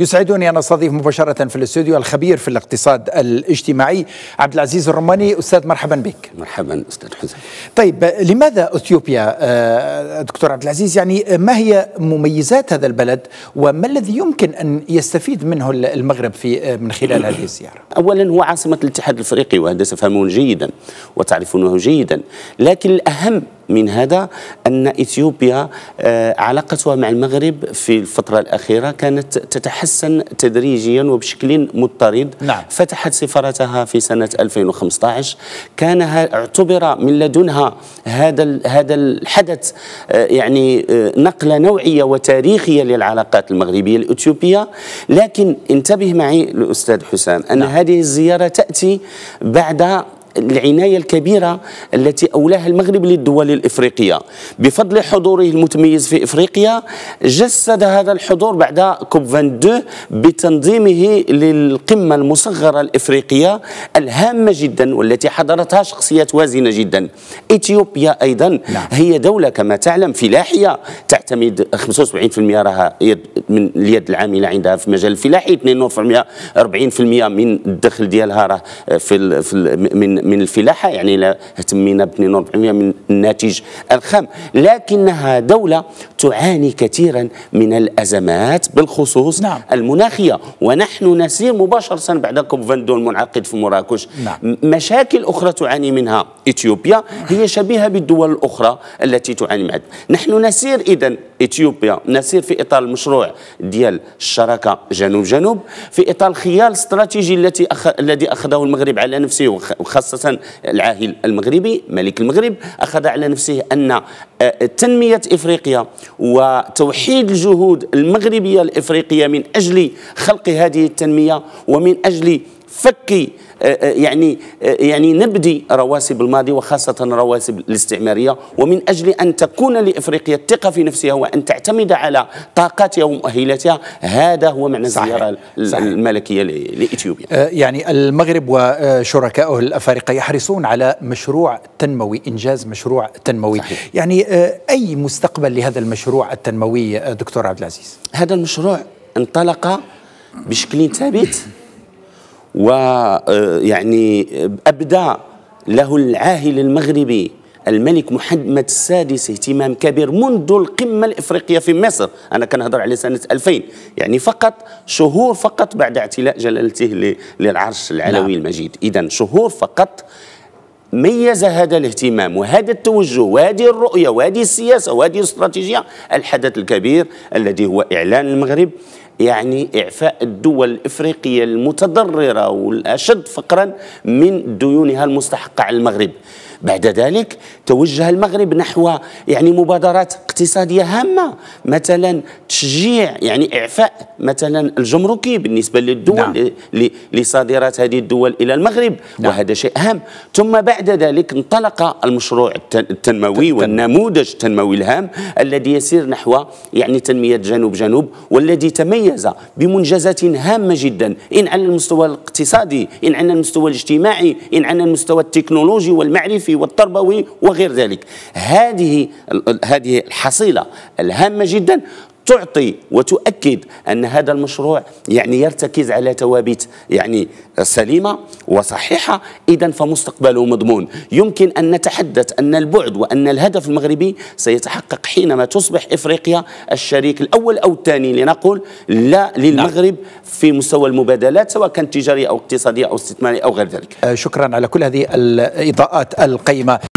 يسعدني ان استضيف مباشره في الاستوديو الخبير في الاقتصاد الاجتماعي عبد العزيز الرماني استاذ مرحبا بك مرحبا استاذ حسن طيب لماذا اثيوبيا آه، دكتور عبد العزيز يعني ما هي مميزات هذا البلد وما الذي يمكن ان يستفيد منه المغرب في آه، من خلال هذه الزياره اولا هو عاصمه الاتحاد الافريقي وهذا تفهمون جيدا وتعرفونه جيدا لكن الاهم من هذا أن إثيوبيا آه، علاقتها مع المغرب في الفترة الأخيرة كانت تتحسن تدريجيا وبشكل مضطرد نعم. فتحت سفارتها في سنة 2015 كان اعتبر من لدنها هذا هذا الحدث آه، يعني آه، نقلة نوعية وتاريخية للعلاقات المغربية الإثيوبية لكن انتبه معي الأستاذ حسام أن نعم. هذه الزيارة تأتي بعد العناية الكبيرة التي أولاها المغرب للدول الإفريقية بفضل حضوره المتميز في إفريقيا جسد هذا الحضور بعد كوب 22 بتنظيمه للقمة المصغرة الإفريقية الهامة جدا والتي حضرتها شخصيات وازنة جدا إثيوبيا أيضا نعم. هي دولة كما تعلم فلاحية تعتمد 75% راها من اليد العاملة عندها في مجال الفلاحي 42% 40% من الدخل ديالها راه في, في من من الفلاحه يعني لا ب 42% من الناتج الخام لكنها دوله تعاني كثيرا من الازمات بالخصوص نعم. المناخيه ونحن نسير مباشره بعد كوب فاندو المنعقد في مراكش نعم. مشاكل اخرى تعاني منها اثيوبيا هي شبيهه بالدول الاخرى التي تعاني معها نحن نسير اذا اثيوبيا نسير في اطار المشروع ديال الشراكه جنوب جنوب في اطار خيال استراتيجي التي أخ... الذي اخذه المغرب على نفسه وخاصه خاصة العاهل المغربي ملك المغرب أخذ على نفسه أن آه، تنمية إفريقيا وتوحيد الجهود المغربية الإفريقية من أجل خلق هذه التنمية ومن أجل فك آه، آه، يعني آه، يعني نبدي رواسب الماضي وخاصة رواسب الاستعمارية ومن أجل أن تكون لإفريقيا الثقة في نفسها وأن تعتمد على طاقاتها ومؤهلاتها هذا هو معنى الزيارة الملكية لإثيوبيا يعني المغرب وشركائه الأفارقة يحرصون على مشروع تنموي إنجاز مشروع تنموي صحيح. يعني أي مستقبل لهذا المشروع التنموي دكتور عبد العزيز هذا المشروع انطلق بشكل ثابت ويعني آه، أبدى له العاهل المغربي الملك محمد السادس اهتمام كبير منذ القمة الإفريقية في مصر أنا كنهضر على سنة 2000 يعني فقط شهور فقط بعد اعتلاء جلالته للعرش العلوي نعم. المجيد إذا شهور فقط ميز هذا الاهتمام وهذا التوجه وهذه الرؤية وهذه السياسة وهذه الاستراتيجية الحدث الكبير الذي هو إعلان المغرب يعني إعفاء الدول الإفريقية المتضررة والأشد فقرا من ديونها المستحقة على المغرب بعد ذلك توجه المغرب نحو يعني مبادرات اقتصادية هامة مثلا تشجيع يعني إعفاء مثلا الجمركي بالنسبة للدول نعم. لصادرات هذه الدول إلى المغرب نعم. وهذا شيء هام ثم بعد ذلك انطلق المشروع التنموي والنموذج التنموي الهام الذي يسير نحو يعني تنمية جنوب جنوب والذي تميز بمنجزات هامة جدا إن على المستوى الاقتصادي إن على المستوى الاجتماعي إن على المستوى التكنولوجي والمعرفي والتربوي وغير ذلك هذه هذه الحصيله الهامه جدا تعطي وتؤكد أن هذا المشروع يعني يرتكز على توابيت يعني سليمة وصحيحة إذا فمستقبله مضمون يمكن أن نتحدث أن البعد وأن الهدف المغربي سيتحقق حينما تصبح إفريقيا الشريك الأول أو الثاني لنقول لا للمغرب نعم. في مستوى المبادلات سواء كانت تجارية أو اقتصادية أو استثمارية أو غير ذلك شكرا على كل هذه الإضاءات القيمة